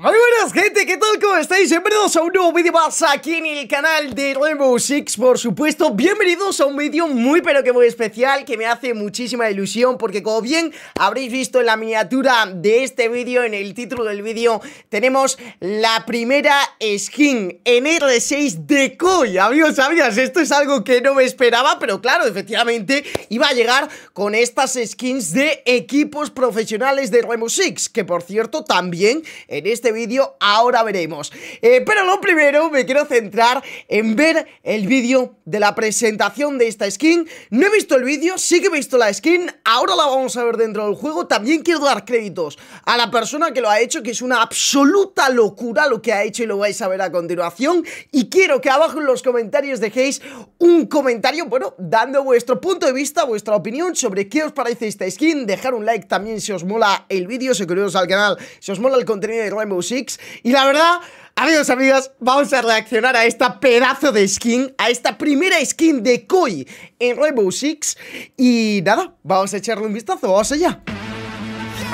Muy buenas gente, ¿qué tal? ¿Cómo estáis? Bienvenidos a un nuevo vídeo más aquí en el canal de Rainbow Six, por supuesto Bienvenidos a un vídeo muy pero que muy especial que me hace muchísima ilusión Porque como bien habréis visto en la miniatura de este vídeo, en el título del vídeo Tenemos la primera skin en R6 de Koi Amigos, sabías? esto es algo que no me esperaba Pero claro, efectivamente iba a llegar con estas skins de equipos profesionales de Rainbow Six Que por cierto, también en este este vídeo ahora veremos. Eh, pero lo primero me quiero centrar en ver el vídeo de la presentación de esta skin. No he visto el vídeo, sí que he visto la skin, ahora la vamos a ver dentro del juego. También quiero dar créditos a la persona que lo ha hecho, que es una absoluta locura lo que ha hecho y lo vais a ver a continuación. Y quiero que abajo en los comentarios dejéis un comentario, bueno, dando vuestro punto de vista, vuestra opinión sobre qué os parece esta skin. Dejar un like también si os mola el vídeo, suscribiros al canal, si os mola el contenido de Rainbow Six. Y la verdad, amigos, amigas, vamos a reaccionar a esta pedazo de skin, a esta primera skin de Koi en Rainbow Six. Y nada, vamos a echarle un vistazo, vamos allá.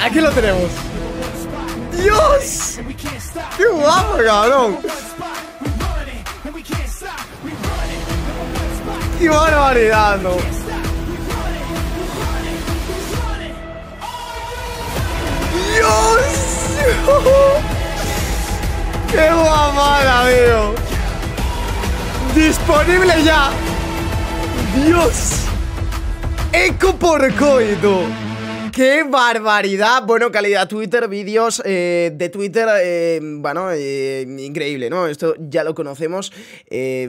Aquí lo tenemos. ¡Dios! ¡Qué guapo, cabrón! ¡Qué barbaridad, no! ¡Dios! ¡Qué guamada, veo! ¡Disponible ya! ¡Dios! ¡Eco por coito! ¡Qué barbaridad! Bueno, calidad Twitter, vídeos eh, de Twitter, eh, bueno, eh, increíble, ¿no? Esto ya lo conocemos,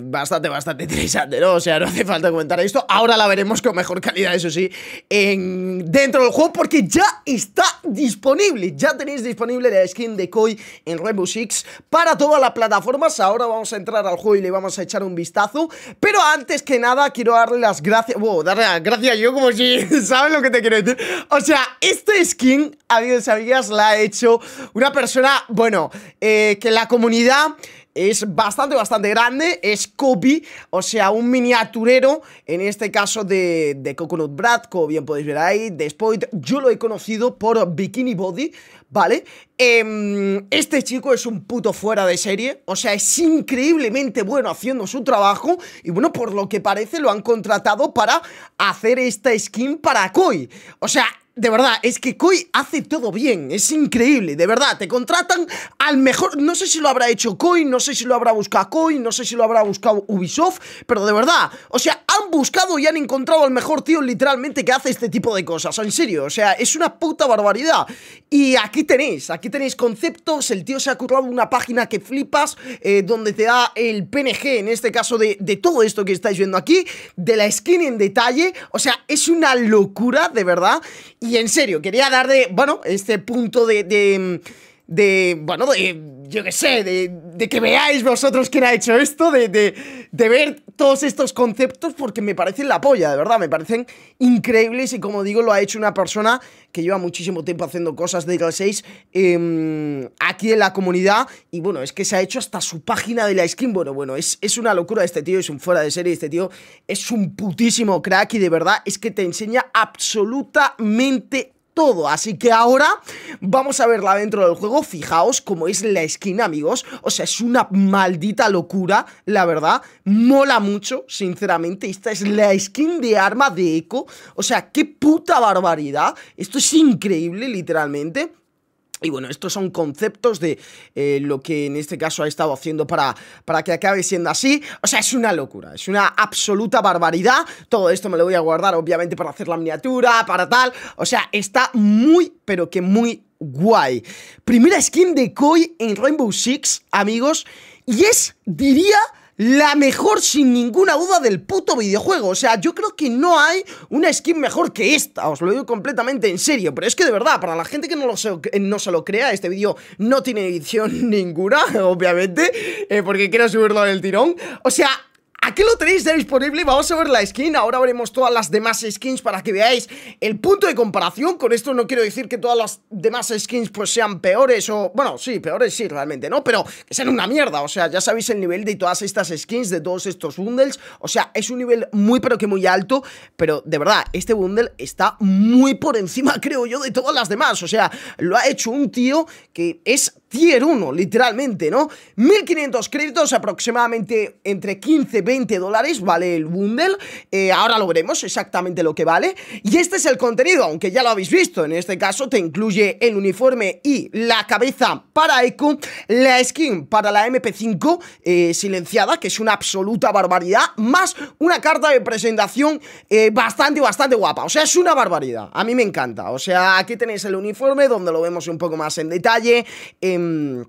bastante, bastante interesante, ¿no? O sea, no hace falta comentar esto. Ahora la veremos con mejor calidad, eso sí, en, dentro del juego, porque ya está disponible, ya tenéis disponible la skin de Koi en Rainbow Six para todas las plataformas. Ahora vamos a entrar al juego y le vamos a echar un vistazo. Pero antes que nada, quiero darle las gracias. Wow, darle las gracias yo como si. ¿Sabes lo que te quiero decir? O sea, esta skin, amigos y amigas, la ha hecho una persona, bueno, Que eh, que la comunidad es bastante, bastante grande. Es Kobe, o sea, un miniaturero, en este caso de, Coconut Brad, como bien podéis ver ahí, de Spoit. Yo lo he conocido por Bikini Body, ¿vale? Em, este chico es un puto fuera de serie, o sea, es increíblemente bueno haciendo su trabajo. Y bueno, por lo que parece, lo han contratado para hacer esta skin para Koi. O sea, de verdad, es que Koi hace todo bien, es increíble, de verdad, te contratan al mejor, no sé si lo habrá hecho Koi, no sé si lo habrá buscado Koi, no sé si lo habrá buscado Ubisoft, pero de verdad, o sea, buscado y han encontrado al mejor tío literalmente que hace este tipo de cosas. En serio, o sea, es una puta barbaridad. Y aquí tenéis, aquí tenéis conceptos. El tío se ha currado una página que flipas, eh, donde te da el PNG, en este caso, de, todo esto que estáis viendo aquí, de la skin en detalle. O sea, es una locura, de verdad. Y en serio, quería dar de bueno, este punto de de, bueno, de, yo qué sé, de, de, que veáis vosotros quién ha hecho esto, de, ver todos estos conceptos, porque me parecen la polla, de verdad, me parecen increíbles y como digo, lo ha hecho una persona que lleva muchísimo tiempo haciendo cosas de Class 6 em, aquí en la comunidad y bueno, es que se ha hecho hasta su página de la skin, bueno, bueno, es, es una locura este tío, es un fuera de serie este tío, es un putísimo crack y de verdad es que te enseña absolutamente todo. Así que ahora vamos a verla dentro del juego. Fijaos cómo es la skin, amigos. O sea, es una maldita locura, la verdad. Mola mucho, sinceramente. Esta es la skin de arma de Echo. O sea, qué puta barbaridad. Esto es increíble, literalmente. Y bueno, estos son conceptos de eh, lo que en este caso ha estado haciendo para, para que acabe siendo así. O sea, es una locura, es una absoluta barbaridad. Todo esto me lo voy a guardar, obviamente, para hacer la miniatura, para tal. O sea, está muy, pero que muy guay. Primera skin de Koi en Rainbow Six, amigos. Y es, diría la mejor sin ninguna duda del puto videojuego. O sea, yo creo que no hay una skin mejor que esta. Os lo digo completamente en serio. Pero es que de verdad, para la gente que no, lo se, no se lo crea, este vídeo no tiene edición ninguna, obviamente. Eh, porque quiero subirlo del tirón. O sea, Aquí lo tenéis ya disponible, vamos a ver la skin, ahora veremos todas las demás skins para que veáis el punto de comparación, con esto no quiero decir que todas las demás skins pues sean peores o, bueno, sí, peores sí realmente, ¿no? Pero que sean una mierda, o sea, ya sabéis el nivel de todas estas skins, de todos estos bundles, o sea, es un nivel muy pero que muy alto, pero de verdad, este bundle está muy por encima, creo yo, de todas las demás, o sea, lo ha hecho un tío que es tier 1, literalmente, ¿no? 1500 créditos, aproximadamente entre 15 y 20 dólares vale el bundle. Eh, ahora lo veremos exactamente lo que vale. Y este es el contenido, aunque ya lo habéis visto. En este caso te incluye el uniforme y la cabeza para Echo, la skin para la MP5 eh, silenciada, que es una absoluta barbaridad, más una carta de presentación eh, bastante, bastante guapa. O sea, es una barbaridad. A mí me encanta. O sea, aquí tenéis el uniforme donde lo vemos un poco más en detalle eh,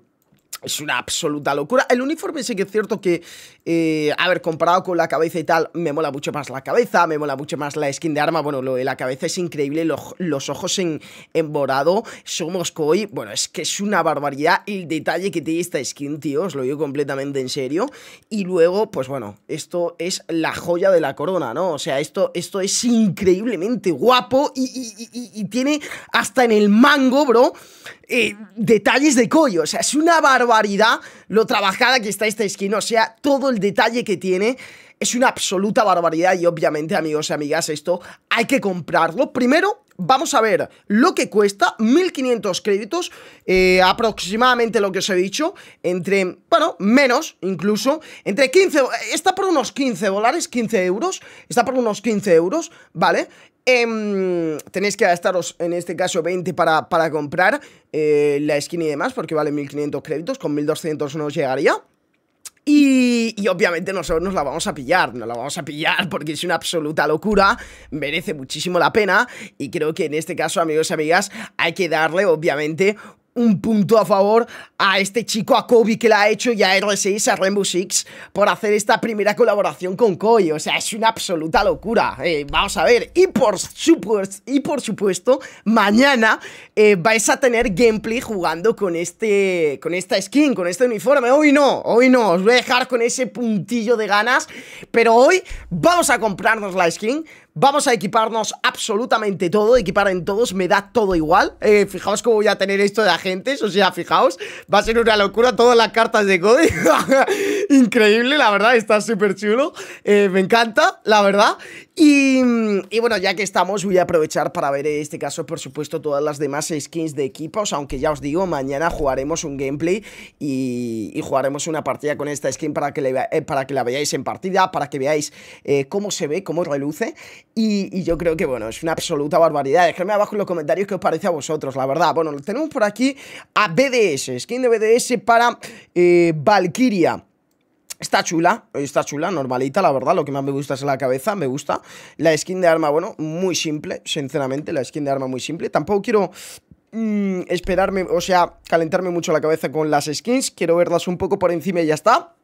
es una absoluta locura. El uniforme sí que es cierto que, eh, a ver, comparado con la cabeza y tal, me mola mucho más la cabeza, me mola mucho más la skin de arma. Bueno, lo de la cabeza es increíble, los ojos en, en morado, somos koi. Bueno, es que es una barbaridad el detalle que tiene esta skin, tío, os lo digo completamente en serio. Y luego, pues bueno, esto es la joya de la corona, ¿no? O sea, esto, esto es increíblemente guapo y, tiene hasta en el mango, bro, eh, detalles de koi. O sea, es una barbaridad barbaridad lo trabajada que está esta esquina, o sea, todo el detalle que tiene es una absoluta barbaridad y obviamente, amigos y amigas, esto hay que comprarlo. Primero, vamos a ver lo que cuesta, 1500 créditos, eh, aproximadamente lo que os he dicho, entre, bueno, menos incluso, entre 15, eh, está por unos 15 dólares, 15 euros, está por unos 15 euros, ¿vale? Em, tenéis que gastaros, en este caso, 20 para, para comprar eh, la skin y demás, porque vale 1500 créditos, con 1200 no os llegaría. Y, y, obviamente nosotros nos la vamos a pillar, nos la vamos a pillar porque es una absoluta locura, merece muchísimo la pena y creo que en este caso, amigos y amigas, hay que darle obviamente un punto a favor a este chico, a Kobe, que la ha hecho, y a R6, a Rainbow Six, por hacer esta primera colaboración con Koi. O sea, es una absoluta locura. Eh, vamos a ver. Y por, supuesto, y por supuesto, mañana eh, vais a tener gameplay jugando con, este, con esta skin, con este uniforme. Hoy no, hoy no. Os voy a dejar con ese puntillo de ganas. Pero hoy vamos a comprarnos la skin. Vamos a equiparnos absolutamente todo, equipar en todos, me da todo igual. Eh, fijaos cómo voy a tener esto de agentes, o sea, fijaos, va a ser una locura todas las cartas de Cody. Increíble, la verdad, está súper chulo. Eh, me encanta, la verdad. Mm, y, bueno, ya que estamos, voy a aprovechar para ver en este caso, por supuesto, todas las demás skins de equipos. Aunque ya os digo, mañana jugaremos un gameplay y, jugaremos una partida con esta skin para que, eh, para que la veáis en partida, para que veáis eh, cómo se ve, cómo reluce. Y, yo creo que, bueno, es una absoluta barbaridad. Dejadme abajo en los comentarios qué os parece a vosotros, la verdad. Bueno, tenemos por aquí a BDS, skin de BDS para eh, Valkyria. Está chula, está chula, normalita, la verdad. Lo que más me gusta es la cabeza, me gusta. La skin de arma, bueno, muy simple, sinceramente. La skin de arma muy simple. Tampoco quiero mm, esperarme, o sea, calentarme mucho la cabeza con las skins. Quiero verlas un poco por encima y ya está.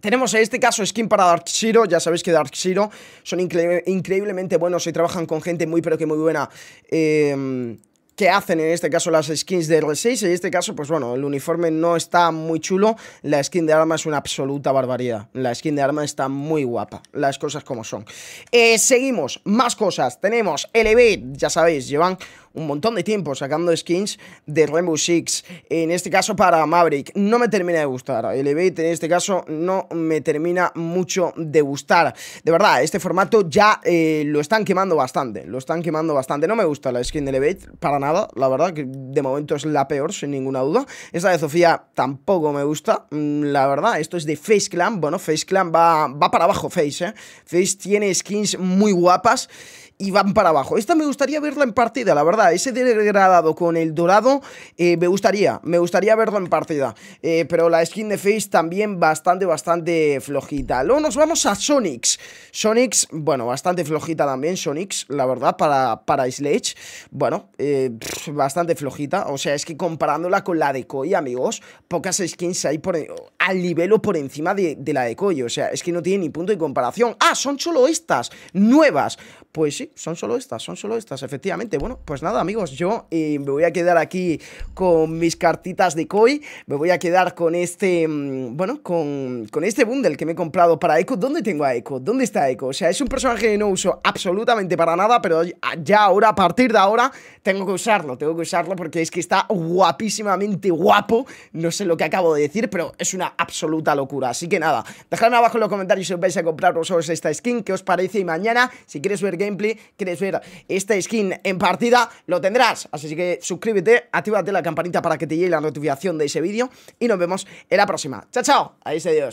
Tenemos en este caso skin para Dark Zero, ya sabéis que Dark Zero son increíblemente buenos y trabajan con gente muy pero que muy buena. Eh, que hacen en este caso las skins de R6. En este caso, pues bueno, el uniforme no está muy chulo. La skin de arma es una absoluta barbaridad. La skin de arma está muy guapa. Las cosas como son. Eh, seguimos, más cosas. Tenemos LV, ya sabéis, llevan un montón de tiempo sacando skins de Rainbow Six. En este caso para Maverick. No me termina de gustar. El Elevate en este caso no me termina mucho de gustar. De verdad, este formato ya eh, lo están quemando bastante. Lo están quemando bastante. No me gusta la skin de Elevate para nada. La verdad que de momento es la peor, sin ninguna duda. Esta de Sofía tampoco me gusta. Mm, la verdad, esto es de Face Clan. Bueno, Face Clan va, va para abajo, Face. ¿eh? Face tiene skins muy guapas y van para abajo. Esta me gustaría verla en partida, la verdad ese degradado con el dorado eh, me gustaría, me gustaría verlo en partida. Eh, pero la skin de Face también bastante, bastante flojita. Luego nos vamos a Sonics. Sonics, bueno, bastante flojita también, Sonics, la verdad, para, para Sledge. Bueno, eh, bastante flojita. O sea, es que comparándola con la de Koi, amigos, pocas skins hay por, e-, al nivel o por encima de, de la de Koi. O sea, es que no tiene ni punto de comparación. Ah, son solo estas, nuevas. Pues sí, son solo estas, son solo estas, efectivamente. Bueno, pues nada, amigos, yo eh, me voy a quedar aquí con mis cartitas de Koi. Me voy a quedar con este, mm, bueno, con, este bundle que me he comprado para Echo. ¿Dónde tengo a Echo? ¿Dónde está Echo? O sea, es un personaje que no uso absolutamente para nada, pero ya ahora, a partir de ahora, tengo que usarlo. Tengo que usarlo porque es que está guapísimamente guapo. No sé lo que acabo de decir, pero es una absoluta locura. Así que nada, dejadme abajo en los comentarios si os vais a comprar vosotros esta skin, qué os parece y mañana, si quieres ver quieres ver esta skin en partida, lo tendrás. Así que suscríbete, actívate la campanita para que te llegue la notificación de ese vídeo y nos vemos en la próxima. Chao, chao. se adiós.